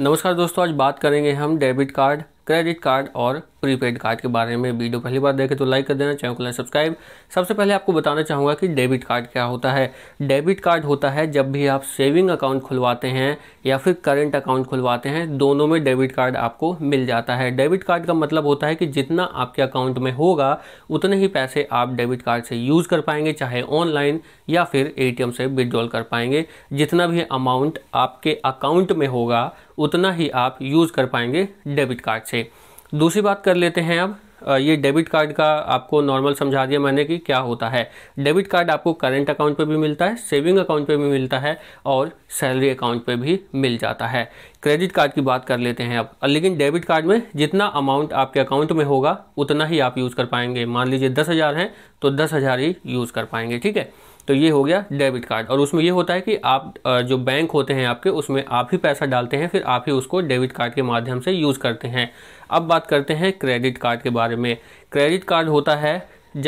नमस्कार दोस्तों आज बात करेंगे हम डेबिट कार्ड क्रेडिट कार्ड और प्रीपेड कार्ड के बारे में वीडियो पहली बार देखें तो लाइक कर देना चैनल को लाइक सब्सक्राइब सबसे पहले आपको बताना चाहूँगा कि डेबिट कार्ड क्या होता है डेबिट कार्ड होता है जब भी आप सेविंग अकाउंट खुलवाते हैं या फिर करंट अकाउंट खुलवाते हैं दोनों में डेबिट कार्ड आपको मिल जाता है डेबिट कार्ड का मतलब होता है कि जितना आपके अकाउंट में होगा उतने ही पैसे आप डेबिट कार्ड से यूज़ कर पाएंगे चाहे ऑनलाइन या फिर ए से विदड्रॉल कर पाएंगे जितना भी अमाउंट आपके अकाउंट में होगा उतना ही आप यूज़ कर पाएंगे डेबिट कार्ड से दूसरी बात कर लेते हैं अब ये डेबिट कार्ड का आपको नॉर्मल समझा दिया मैंने कि क्या होता है डेबिट कार्ड आपको करंट अकाउंट पे भी मिलता है सेविंग अकाउंट पे भी मिलता है और सैलरी अकाउंट पे भी मिल जाता है क्रेडिट कार्ड की बात कर लेते हैं अब लेकिन डेबिट कार्ड में जितना अमाउंट आपके अकाउंट में होगा उतना ही आप यूज़ कर पाएंगे मान लीजिए दस हज़ार हैं तो दस हज़ार ही यूज़ कर पाएंगे ठीक है तो ये हो गया डेबिट कार्ड और उसमें ये होता है कि आप जो बैंक होते हैं आपके उसमें आप ही पैसा डालते हैं फिर आप ही उसको डेबिट कार्ड के माध्यम से यूज़ करते हैं अब बात करते हैं क्रेडिट कार्ड के बारे में क्रेडिट कार्ड होता है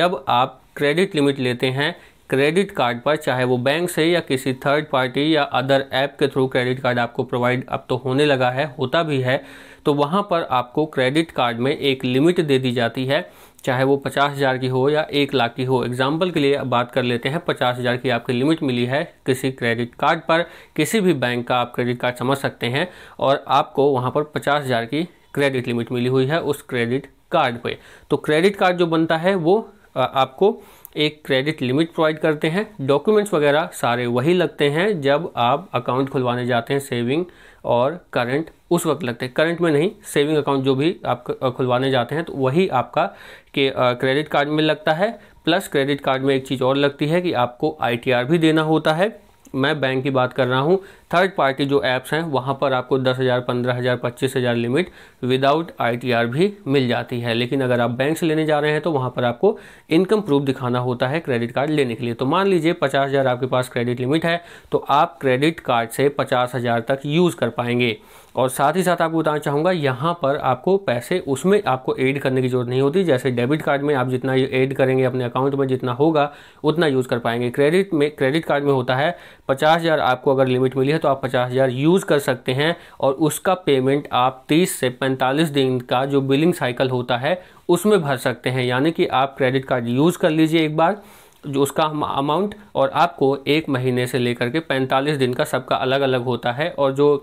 जब आप क्रेडिट लिमिट लेते हैं क्रेडिट कार्ड पर चाहे वो बैंक से या किसी थर्ड पार्टी या अदर ऐप के थ्रू क्रेडिट कार्ड आपको प्रोवाइड अब तो होने लगा है होता भी है तो वहाँ पर आपको क्रेडिट कार्ड में एक लिमिट दे दी जाती है चाहे वो पचास हज़ार की हो या एक लाख की हो एग्जाम्पल के लिए बात कर लेते हैं पचास हज़ार की आपकी लिमिट मिली है किसी क्रेडिट कार्ड पर किसी भी बैंक का आप क्रेडिट कार्ड समझ सकते हैं और आपको वहाँ पर पचास हज़ार की क्रेडिट लिमिट मिली हुई है उस क्रेडिट कार्ड पे तो क्रेडिट कार्ड जो बनता है वो आपको एक क्रेडिट लिमिट प्रोवाइड करते हैं डॉक्यूमेंट्स वगैरह सारे वही लगते हैं जब आप अकाउंट खुलवाने जाते हैं सेविंग और करंट उस वक्त लगते हैं करंट में नहीं सेविंग अकाउंट जो भी आप खुलवाने जाते हैं तो वही आपका के क्रेडिट कार्ड में लगता है प्लस क्रेडिट कार्ड में एक चीज़ और लगती है कि आपको आई भी देना होता है मैं बैंक की बात कर रहा हूँ थर्ड पार्टी जो ऐप्स हैं वहाँ पर आपको दस हज़ार पंद्रह हज़ार पच्चीस हज़ार लिमिट विदाउट आई भी मिल जाती है लेकिन अगर आप बैंक से लेने जा रहे हैं तो वहाँ पर आपको इनकम प्रूफ दिखाना होता है क्रेडिट कार्ड लेने के लिए तो मान लीजिए पचास हज़ार आपके पास क्रेडिट लिमिट है तो आप क्रेडिट कार्ड से पचास हज़ार तक यूज़ कर पाएंगे और साथ ही साथ आपको बताना चाहूँगा यहाँ पर आपको पैसे उसमें आपको ऐड करने की ज़रूरत नहीं होती जैसे डेबिट कार्ड में आप जितना ऐड करेंगे अपने अकाउंट में जितना होगा उतना यूज़ कर पाएंगे क्रेडिट में क्रेडिट कार्ड में होता है पचास हज़ार आपको अगर लिमिट मिली है तो आप पचास हज़ार यूज़ कर सकते हैं और उसका पेमेंट आप तीस से पैंतालीस दिन का जो बिलिंग साइकिल होता है उसमें भर सकते हैं यानी कि आप क्रेडिट कार्ड यूज़ कर लीजिए एक बार जो उसका अमाउंट और आपको एक महीने से लेकर के पैंतालीस दिन का सबका अलग अलग होता है और जो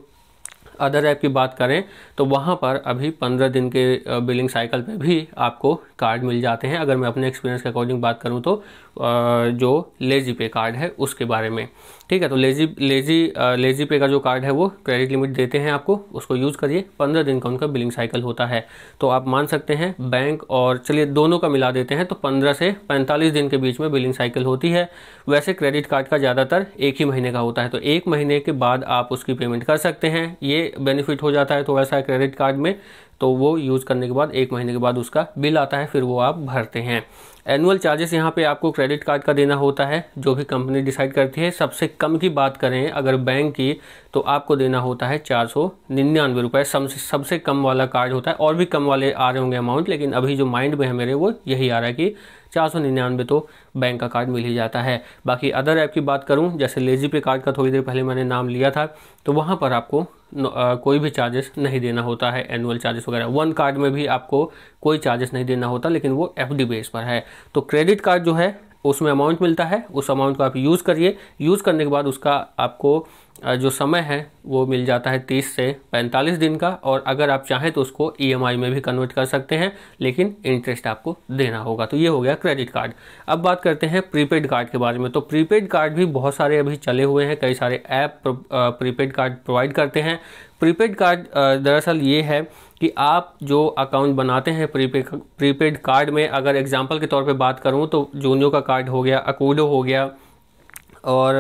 अदर ऐप की बात करें तो वहाँ पर अभी पंद्रह दिन के बिलिंग साइकिल पे भी आपको कार्ड मिल जाते हैं अगर मैं अपने एक्सपीरियंस के अकॉर्डिंग बात करूँ तो जो लेजी पे कार्ड है उसके बारे में ठीक है तो लेजी लेजी लेजी पे का जो कार्ड है वो क्रेडिट लिमिट देते हैं आपको उसको यूज़ करिए पंद्रह दिन का उनका बिलिंग साइकिल होता है तो आप मान सकते हैं बैंक और चलिए दोनों का मिला देते हैं तो पंद्रह से पैंतालीस दिन के बीच में बिलिंग साइकिल होती है वैसे क्रेडिट कार्ड का ज़्यादातर एक ही महीने का होता है तो एक महीने के बाद आप उसकी पेमेंट कर सकते हैं ये बेनिफिट हो जाता है थोड़ा सा क्रेडिट कार्ड में तो वो यूज़ करने के बाद एक महीने के बाद उसका बिल आता है फिर वो आप भरते हैं एनुअल चार्जेस यहाँ पे आपको क्रेडिट कार्ड का देना होता है जो भी कंपनी डिसाइड करती है सबसे कम की बात करें अगर बैंक की तो आपको देना होता है चार सौ निन्यानवे रुपये सबसे कम वाला कार्ड होता है और भी कम वाले आ रहे होंगे अमाउंट लेकिन अभी जो माइंड में है मेरे वो यही आ रहा है कि चार सौ निन्यानवे तो बैंक का कार्ड मिल ही जाता है बाकी अदर ऐप की बात करूँ जैसे लेजी पे कार्ड का थोड़ी देर पहले मैंने नाम लिया था तो वहाँ पर आपको कोई भी चार्जेस नहीं देना होता है एनुअल चार्जेस वगैरह वन कार्ड में भी आपको कोई चार्जेस नहीं देना होता लेकिन वो एफ बेस पर है तो क्रेडिट कार्ड जो है उसमें अमाउंट मिलता है उस अमाउंट को आप यूज़ करिए यूज़ करने के बाद उसका आपको जो समय है वो मिल जाता है तीस से पैंतालीस दिन का और अगर आप चाहें तो उसको ई e में भी कन्वर्ट कर सकते हैं लेकिन इंटरेस्ट आपको देना होगा तो ये हो गया क्रेडिट कार्ड अब बात करते हैं प्रीपेड कार्ड के बारे में तो प्रीपेड कार्ड भी बहुत सारे अभी चले हुए हैं कई सारे ऐप प्रीपेड कार्ड प्रोवाइड करते हैं प्रीपेड कार्ड दरअसल ये है कि आप जो अकाउंट बनाते हैं प्रीपेड प्रीपेड कार्ड में अगर एग्जांपल के तौर पे बात करूँ तो जोनियो का कार्ड हो गया अकोडो हो गया और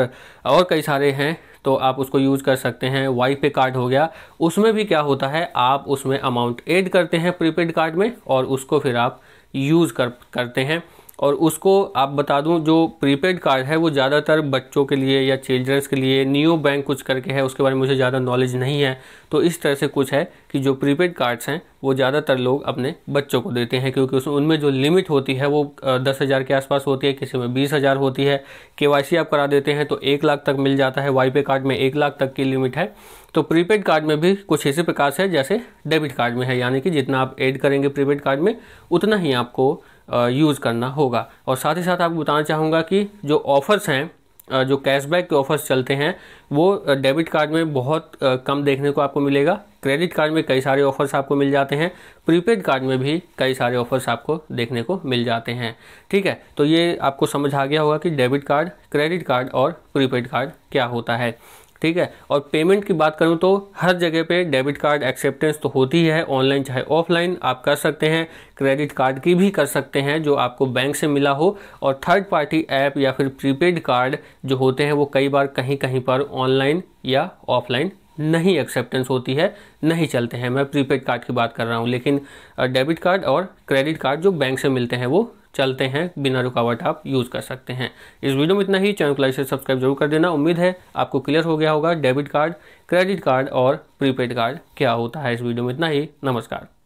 और कई सारे हैं तो आप उसको यूज़ कर सकते हैं वाई पे कार्ड हो गया उसमें भी क्या होता है आप उसमें अमाउंट ऐड करते हैं प्रीपेड कार्ड में और उसको फिर आप यूज़ कर करते हैं और उसको आप बता दूं जो प्रीपेड कार्ड है वो ज़्यादातर बच्चों के लिए या चिल्ड्रंस के लिए न्यू बैंक कुछ करके है उसके बारे में मुझे ज़्यादा नॉलेज नहीं है तो इस तरह से कुछ है कि जो प्रीपेड कार्ड्स हैं वो ज़्यादातर लोग अपने बच्चों को देते हैं क्योंकि उसमें उनमें जो लिमिट होती है वो दस हज़ार के आसपास होती है किसी में बीस हज़ार होती है के आप करा देते हैं तो एक लाख तक मिल जाता है वाईपे कार्ड में एक लाख तक की लिमिट है तो प्रीपेड कार्ड में भी कुछ ऐसे प्रकार से जैसे डेबिट कार्ड में है यानी कि जितना आप ऐड करेंगे प्रीपेड कार्ड में उतना ही आपको यूज़ करना होगा और साथ ही साथ आपको बताना चाहूँगा कि जो ऑफ़र्स हैं जो कैशबैक के ऑफर्स चलते हैं वो डेबिट कार्ड में बहुत कम देखने को आपको मिलेगा क्रेडिट कार्ड में कई सारे ऑफर्स आपको मिल जाते हैं प्रीपेड कार्ड में भी कई सारे ऑफर्स आपको देखने को मिल जाते हैं ठीक है तो ये आपको समझ आ गया होगा कि डेबिट कार्ड क्रेडिट कार्ड और प्रीपेड कार्ड क्या होता है ठीक है और पेमेंट की बात करूँ तो हर जगह पे डेबिट कार्ड एक्सेप्टेंस तो होती है ऑनलाइन चाहे ऑफलाइन आप कर सकते हैं क्रेडिट कार्ड की भी कर सकते हैं जो आपको बैंक से मिला हो और थर्ड पार्टी ऐप या फिर प्रीपेड कार्ड जो होते हैं वो कई बार कहीं कहीं पर ऑनलाइन या ऑफलाइन नहीं एक्सेप्टेंस होती है नहीं चलते हैं मैं प्रीपेड कार्ड की बात कर रहा हूँ लेकिन डेबिट कार्ड और क्रेडिट कार्ड जो बैंक से मिलते हैं वो चलते हैं बिना रुकावट आप यूज़ कर सकते हैं इस वीडियो में इतना ही चैनल को लाइक से सब्सक्राइब जरूर कर देना उम्मीद है आपको क्लियर हो गया होगा डेबिट कार्ड क्रेडिट कार्ड और प्रीपेड कार्ड क्या होता है इस वीडियो में इतना ही नमस्कार